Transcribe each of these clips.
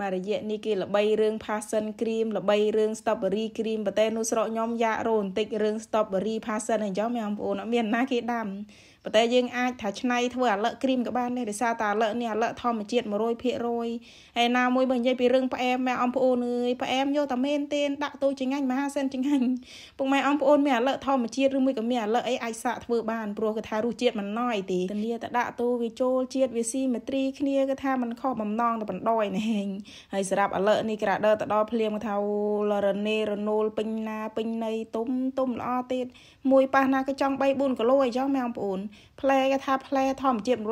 មករយៈនេះគេល្បីរឿង Passion Cream ល្បីរឿង Strawberry Cream ប្រទេសនោះស្រុកខ្ញុំយ៉ាករោបន្តិចរឿង Strawberry Passion អីចឹងមែនបងប្អូនអត់មានណាគេដាំប៉ុន្តែយើងអាចថាឆ្នៃធ្វើអាលឹកគ្រីមក៏បានដែរដោយសារតែអាលឹកនេះអាលឹកធម្មជាតិ100%ហើយណាមួយបើនិយាយពីរឿងផ្អែមម៉ែអំប្អូនអើយផ្អែមយកតែមែនទេដាក់ទូចចង្ហាញមហាសិនចង្ហាញពុកម៉ែអំប្អូនមានអាលឹកធម្មជាតិឬមួយក៏មានអាលឹកអីអាចសាកធ្វើបានព្រោះគេថារសជាតិមិនណ້ອຍទេទលាតែដាក់ទូវាចូលជាតិវាស៊ីមេត្រីគ្នាគេថាมันខុសបំណងទៅបណ្ដោយនេះហើយសម្រាប់អាលឹកនេះក្រាដឺទៅដល់ភ្លាមគេថាអូរ៉ណេរណូលពេញណាពេញនៃទុំទុំល្អទៀតមួយប៉ះណាក៏ចង់3 4គីឡូអីចឹងម៉ែអំប្អូនផ្លែគេថាផ្លែធម្មជាតិ100%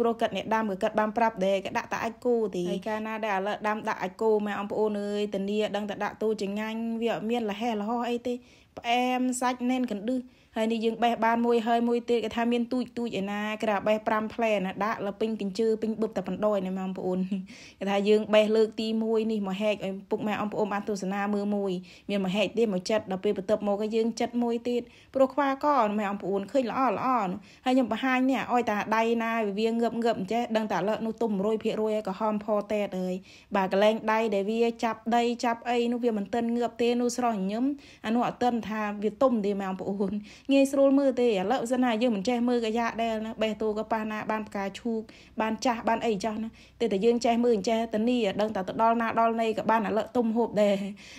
ព្រោះគាត់អ្នកដាំគឺគាត់បានប្រាប់ដែរគេដាក់តែអាចគូទីហើយកាលណាដែលឥឡូវដាំដាក់អាចគូម៉ែអំប្អូនអើយធានាដឹងតែដាក់ទូចងាញ់វាអត់មានលះហេះលហោះអីទេផ្អែមសាច់ណែនកណ្ដឹះហើយនេះយើងបេះបានមួយហើយមួយទៀតគេថាមានទូចទូចឯណាគេថាបេះ5ផ្លែណាដាក់លើពេញកញ្ជើពេញបឹបតែបណ្ដោយណាបងប្អូនគេថាយើងបេះលើកទី1នេះមកហែកឲ្យពុកម៉ែអង្គប្អូនបានទស្សនាមើលមួយមានមកហែកទៀតមកចិត្តដល់ពេលបន្ទាប់មកគេយើងចិត្តមួយទៀតព្រោះខ្វះក៏ម៉ែអង្គប្អូនឃើញល្អល្អហើយខ្ញុំបង្ហាញនេះឲ្យតាដៃណាវាវាងើបងើបអញ្ចេះដឹងតាលើកនោះទុំ100%ហើយក៏ហមផតេតហើយបាទកលែងដៃដែលវាចាប់ដីចាប់អីនោះវាមិនតិនងើបទេនោះស្រស់ញញឹមអានោះអត់តិនថាវាទុំទេម៉ែបងប្អូនងាយស្រួលមើលទេឥឡូវសិនណាយើងមិនចេះមើលកាយ៉ាដែលណាបេះទូក៏ប៉ះណាបានផ្កាឈូក បានចាស់បានអីចាស់ណាតែតែយើងចេះមើលអញ្ចេះតានីដឹងតែទៅដល់ណាដល់ណីក៏បានឥឡូវទុំហូបដែរ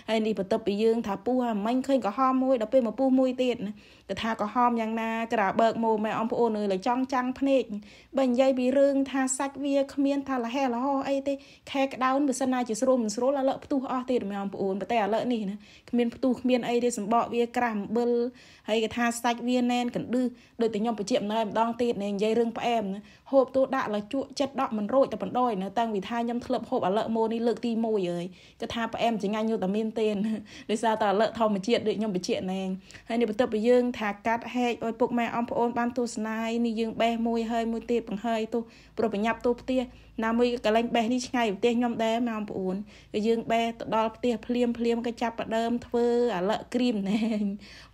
ហើយនេះបន្ទាប់ពីយើង ថាពុះហ្មងឃើញក្រហមមួយដល់ពេលមកពុះមួយទៀតណាទៅថាក្រហមយ៉ាងណាក្រាបើកមកម៉ែអំប្អូនលើចង់ចាំងភ្នែកបើនិយាយពីរឿងថាសាច់វាគ្មានថាលះលហអីទេខែក្តោនបើសិនណាជាស្រួលមិនស្រួលឥឡូវផ្ទុះអស់ទេម៉ែអំប្អូនប៉ុន្តែឥឡូវនេះណាគ្មានផ្ទុះគ្មានអីទេសម្បកវាក្រាស់អំបិលហើយគេថាសាច់វាណែនកណ្ឌឹះដូចតែខ្ញុំបញ្ជាក់ម្ដងម្ដងទៀតនិយាយរឿងផ្អែមហូបទូដាក់លជក់ចិត្តដកមិនរួចតែបណ្ដោយនៅតាំងពីថាខ្ញុំធ្លាប់ហូបឥឡូវម៉ូនេះលើកទី1ហើយគេថាផ្អែមចង្អាញយូតាមីនទេដោយសារតែឥឡូវធម្មជាតិដូចខ្ញុំបញ្ជាក់ណែហើយនេះបន្ទាប់ពីយើងថាកាត់ហែកអុយពុកម៉ែអងប្អូនបានទស្សនាយនេះយើងបេះ មួយហើយមួយទៀតបង្ហើយទោះប្រប្រញាប់ទូផ្ទះណាមួយកលែងបេះនេះឆ្ងាយផ្ទះខ្ញុំដែរម៉ោងប្អូនគឺយើងបេះទៅដល់ផ្ទះភ្លាមភ្លាមក៏ចាប់ផ្ដើមធ្វើអាលឹកគ្រីមណែ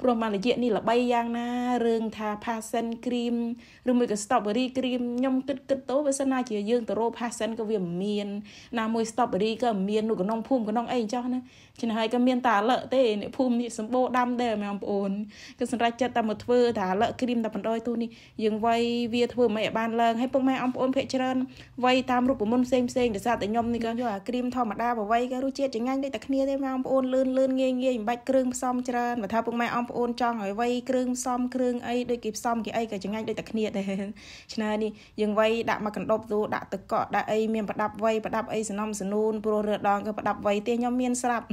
ព្រោះមករយៈនេះល្បីយ៉ាងណារឿងថា passion cream ឬមួយក៏ strawberry cream ខ្ញុំគិតគិតទៅបើសិនណាជាយើងទៅរក passion ក៏វាមានណាមួយ strawberry ក៏មាននោះក្នុងភូមិក្នុងអីចោះណាចឹងហើយក៏មានតែអាលឹកទេអ្នកភូមិនេះសម្បូរដាំដែរម៉ោងប្អូនគឺសម្រាប់ចិត្តតែមកធ្វើតែអាលឹកគ្រីមតែបណ្ដោយទូនេះយើងវាយវាធ្វើមិនឲ្យបានឡើងហើយពុកម៉ែអងប្អូនភិកច្រើនវាយតែតាមរូបមន្តផ្សេងផ្សេងដោយសារតែខ្ញុំនេះក៏យកអាក្រៀមធម្មតាប្រវៃក៏រសជាតិចម្ងាញ់ដូចតែគ្នាទេបងប្អូនលឿនលឿនងាយងាយមិនបាច់គ្រឿងផ្សំច្រើនបើថាពុកម៉ែអងប្អូនចង់ឲ្យវៃគ្រឿងផ្សំគ្រឿងអីដូចគេផ្សំគេអីក៏ចម្ងាញ់ដូចតែគ្នាដែរឆ្នាំនេះយើងវៃដាក់មកកណ្ដប់ទូដាក់ទឹកកកដាក់អីមានប្រដាប់វៃប្រដាប់អីសនំសនូនព្រោះរើដងក៏ប្រដាប់វៃទេខ្ញុំមានស្រាប់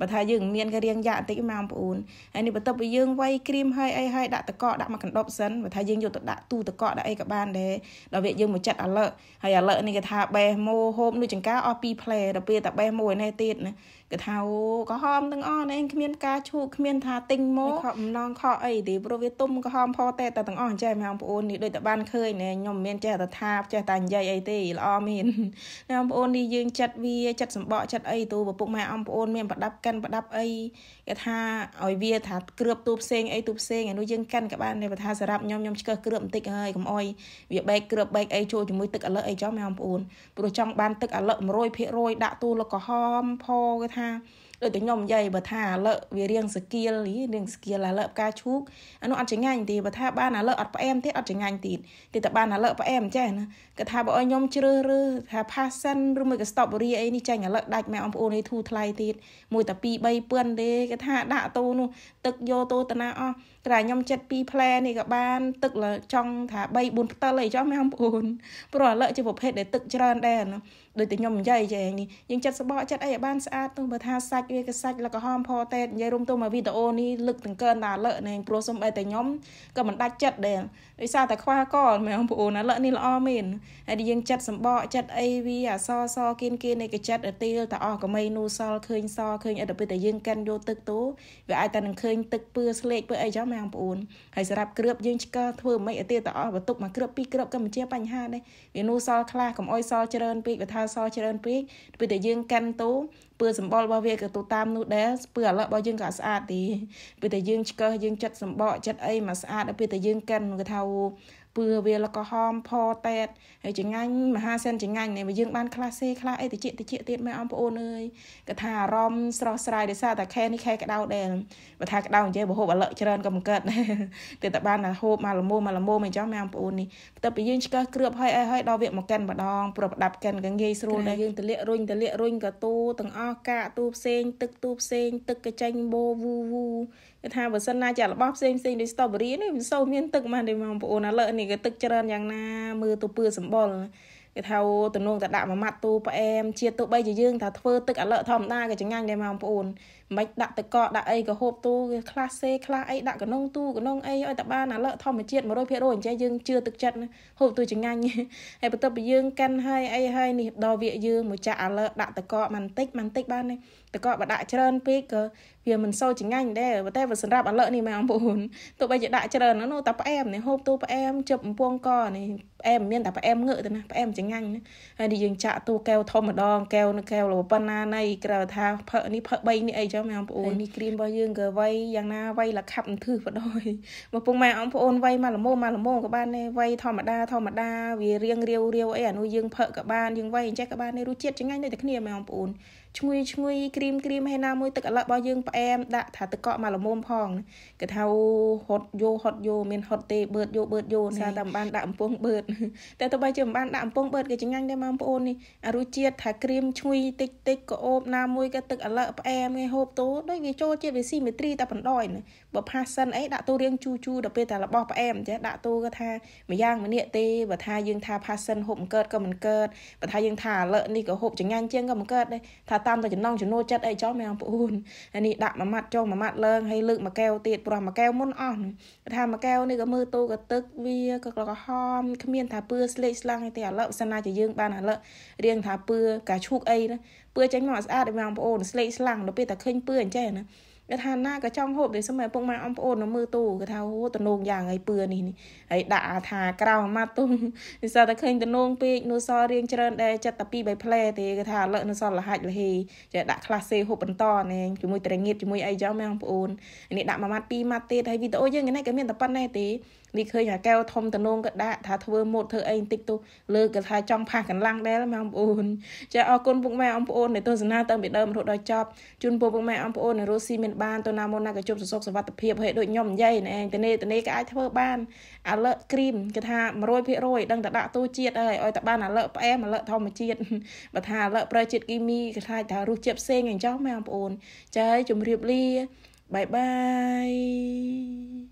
បើថាយើងមានក៏រៀងយ៉ាក់បន្តិចម៉ែបងប្អូនហើយនេះបន្ទាប់ពីយើងវៃក្រៀមហើយអីហើយដាក់ទឹកកកដាក់មកកណ្ដប់សិនបើថាយើងយកទៅដាក់ទូទឹកកកដាក់អីក៏បានដែរដល់វាយើងមកចាត់ alert ហើយ alert នេះនេះគេថាបេះមោហូបនោះចង្ការអស់ពីផ្លែដល់ពេលតែបេះមោឯនេះទៀតណាគេថាអូក្រហមទាំងអស់នេះគ្មានការឈូកគ្មាន ថាទិញមកខំណងខអីទេព្រោះវាទុំក្រហមផតែតែទាំងអស់អញ្ចឹងម៉ែបងប្អូននេះដូចតែបានឃើញណែខ្ញុំមិនមានចេះតែថាចេះតែនិយាយអីទេល្អមែនណែបងប្អូននេះយើងចិត្តវាចិត្តសម្បកចិត្តអីទូពពុកម៉ែអំប្អូនមានប្រដាប់កាន់ប្រដាប់អីគេថាឲ្យវា ថាគ្រឿបទូផ្សេងអីទូផ្សេងអានោះយើងកាន់ក៏បានតែថាសម្រាប់ខ្ញុំខ្ញុំឆ្កឹះគ្រឿបបន្តិចហើយកុំអុយវាបែកគ្រឿបបែកអីចូលជាមួយទឹកអលឹកអីចោះម៉ែបងប្អូនព្រោះចង់បានទឹកអាឡឹក100%ដាក់ទូលកោហមផគេថាដូចតែខ្ញុំនិយាយបើថាអាលឹកវារៀងស្គៀលរៀងស្គៀលអាលឹកផ្កាឈូកអានោះអត់ចងាញ់ទេបើថា បានអាលឹកអត់ផ្អែមទៀតអត់ចងាញ់ទៀតគេតែបានអាលឹកផ្អែមចេះណាគេថាបើឲ្យខ្ញុំជ្រើសរើសថា passion ឬមួយក៏ strawberry អីនេះចាញ់អាលឹកដាច់ម៉ែបងប្អូននេះធូរថ្លៃទៀតមួយតែ2 3ពាន់ទេគេថាដាក់តូនោះទឹកយកតូតាណាអស់តែខ្ញុំចិត្ត2ផ្លែនេះក៏បានទឹកចង់ថា3 4ផ្ទិលអីចុះម៉ែបងប្អូនព្រោះអាលឹកជាប្រភេទដែលទឹកច្រើនដែរណាដូចតែខ្ញុំនិយាយចេះនេះយើងចិត្តសបកចិត្តអីឲ្យបានស្អាតទោះបើថាសាច់វាកសាច់លកហមផតេតនិយាយរួមទៅមកវីដេអូនេះលើកទាំងកើណាលើកណែព្រោះសំបីតែខ្ញុំក៏មិនដាច់ចិត្តដែរដោយសារតែខ្វះកលមែនបងប្អូនណាលើកនេះល្អមែនហើយយើងចិត្តសម្បកចិត្តអីវាអសសគៀនគៀននៃកចិត្តទីលតអស់កមីនូសល់ឃើញសឃើញអីទៅពេលតែយើងកាន់យកទឹកទៅវាអាចតែនឹងឃើញទឹកពឿស្លេកពឿអីចឹងមែនបងប្អូនហើយសម្រាប់គ្រឿបយើងឆ្កធ្វើមិនអីទេតអស់បន្ទុកមកគ្រឿបពីរគ្រឿបក៏មិនជាបញ្ហាដែរវានូសល់ខ្លះកុំអុយសល់ច្រើនពេកវាថាសល់ច្រើនពេកពេលតែយើងកាន់ទៅពឿសម្បល់របស់វាក៏ទៅតាមនោះដែរស្ពឺអាឡឹករបស់យើងក៏ស្អាតទេពេលតែយើងឆ្កឹះយើងចិត្តសម្បកចិត្តអីមកស្អាតដល់ពេលតែយើងកិនគេថាពឿវាលកហម ផតេតហើយចងាញ់មហាសិនចងាញ់នេះយើងបាន class C ខ្លះអីតិចតិចទៀតមែនអងប្អូនអើយកថាអារម្មណ៍ស្រស់ស្រាយដោយសារតែខែនេះខែក្តៅដែរបើថាក្តៅនិយាយបើហូបអាលឹកច្រើនក៏មិនកើតដែរតែតែបានតែហូបមកលមោមកលមោមិនអញ្ចឹងមែនអងប្អូននេះបន្ទាប់ពីយើងឆ្កឹះគ្រឿបហើយអីហើយដល់វាមកកិនម្ដង ប្រប្រដាប់កិនក៏ងាយស្រួលដែរយើងទលាក់រុញទលាក់រុញក៏ទូទាំងអស់កាកទូផ្សេងទឹកទូផ្សេងទឹកកញ្ចេញបូវូវូគឺថាបើសិនណាចារបស់ផ្សេងផ្សេងដូច strawberry នេះមិនសូវមានទឹកមកទេបងប្អូនឥឡូវនេះក៏ទឹកច្រើនយ៉ាងណាមើលទៅពើសម្បល់គេថាទំនងតែដាក់មួយម៉ាត់ទូផ្អែមជាតិទៅបី ជាយើងថាធ្វើ ទឹកឥឡូវធម្មតាក៏ចងាញ់ដែរបងប្អូនមិនដាក់តកដាក់អីក៏ហូបទូខ្លះសេខ្លះអីដាក់កណុងទូកណុងអីឲ្យតែបានអាលើធម្មជាតិ100%អញ្ចឹងយើងជឿទឹកចិត្តហូបទូចងាញ់ហើយបន្ទាប់ពីយើងកាន់ហើយអីហើយនេះដល់វាយើងមកចាក់អាលើដាក់តកបន្តិចបន្តិចបានតកបើដាក់ច្រើនពេកក៏វាមិនសូវចងាញ់ដែរប៉ុន្តែបើសម្រាប់អាលើនេះម៉ែបងប្អូនទោះបីជាដាក់ច្រើននោះតែផ្អែមនេះហូបទូផ្អែមជិបអំពងកនេះផ្អែមមានតែផ្អែមងើទៅណាផ្អែមចងាញ់ណាហើយនេះយើងចាក់ទូកែវធំម្ដងកែវនៅកែវលប៉ុណ្ណាណៃក្រៅថាផឹកនេះផឹក3នេះអីចឹងអស់មែនបងប្អូននេះក្រៀមរបស់យើងក៏វ័យយ៉ាងណាវ័យលខាប់អន្ទឺបដ ாய் មកពុកម៉ែអងប្អូនវ័យមកល្មមមកល្មមក៏បានដែរវ័យធម្មតាធម្មតាវារៀងរាវរាវអីអានោះយើងផឹកក៏បានយើងវ័យអញ្ចេះក៏បានដែររសជាតិចង្ងាញ់ដូចតែគ្នាមែនបងប្អូនឈ្ងុយឈ្ងុយក្រៀមក្រៀមហើយណាមួយទឹកអាឡឹករបស់យើងផ្អែមដាក់ថាទឹកកកមកល្មមផងគេថាអូហត់យោហត់យោមានហត់ទេបឺតយោបឺតយោសារតែមិនបានដាក់អំពងបឺតតែទោះបីជាមិនបានដាក់អំពងបឺតក៏ចង្ញាញ់ដែរបងប្អូននេះអារសជាតិថាក្រៀមឈ្ងុយតិចតិចក៏អូបណាមួយក៏ទឹកអាឡឹកផ្អែមឯហូបតូដូចវាចូលជាតិវាស៊ីមេត្រីតែបណ្ដោយបើផាសសិនអីដាក់ទូរៀងជូជូដល់ពេលតែរបស់ផ្អែមចេះដាក់ទូក៏ថាម្យ៉ាងម្នាក់ទេបើថាយើងថាផាសសិនហូបមិនកើតក៏មិនកើតបើថាយើងថាអាឡឹកនេះក៏ហូបចង្ញាញ់ជាងក៏មិនកើតដែរថាតាមតែចំណងចំណូលចិត្តអីចោះមែនប្អូនអានេះដាក់មួយម៉ាត់ចុះមួយម៉ាត់ឡើងហើយលើកមួយកែវទៀតព្រោះមួយកែវមុនអស់ថាមួយកែវនេះក៏មើលទូក៏ទឹកវាក៏ក្រហមគ្មានថាពឿស្លេកស្លាំងទេឥឡូវសិនណាជាយើង បានឥឡូវរៀងថាពឿកាឈូកអីណាពឿចេញមកស្អាតទេបងប្អូនស្លេកស្លាំងដល់ពេលតែឃើញពឿអញ្ចឹងណាគេថាណាក៏ចង់ហូបដូចសម្រាប់ពុកម៉ែអំប្អូននៅមើលទូគេថាអូតំណងយ៉ាងហើយពឿនេះនេះហើយដាក់អាថាក្រៅអាម៉ាត់ទុំនិស្សិតតែឃើញតំណងពេកនោះសល់រៀងច្រើនដែរចិត្តតែ2 3ផ្លែទេគេថាឥឡូវនៅសល់លហាច់លហេចេះដាក់ខ្លះសេហូបបន្តណែជាមួយត្រងៀតជាមួយអីចឹងម៉ែអំប្អូននេះដាក់មួយម៉ាត់ពីរម៉ាត់ទៀតហើយវីដេអូយើងនេះក៏មានតែប៉ុណ្ណេះទេនេះឃើញអាកែវធំតនងក៏ដាក់ថាធ្វើម៉ូតធ្វើអីបន្តិចទៅលើក៏ថា ចង់ផាសកន្លាំងដែរម៉ែបងប្អូនចាអរគុណពុកម៉ែបងប្អូនដែលទស្សនាតាំងពីដើមរហូតដល់ចប់ជូនពរពុកម៉ែបងប្អូននៅរស់ស៊ីមានបានទៅណាមុនណាក៏ជួបសុខសុវត្ថិភាពហើយដូចខ្ញុំនិយាយណែឯងតនេះតនេះក៏អាចធ្វើបានអាលឹកគ្រីមគេថា100%ដឹងតែដាក់ទូជាតិហើយឲ្យតែបានអាលឹកផ្អែមអាលឹកធម្មជាតិបើថាអាលឹកប្រើជាតិគីមីគេថាថារសជាតិផ្សេងអញ្ចឹងម៉ែបងប្អូនចាជម្រាបលាបាយបាយ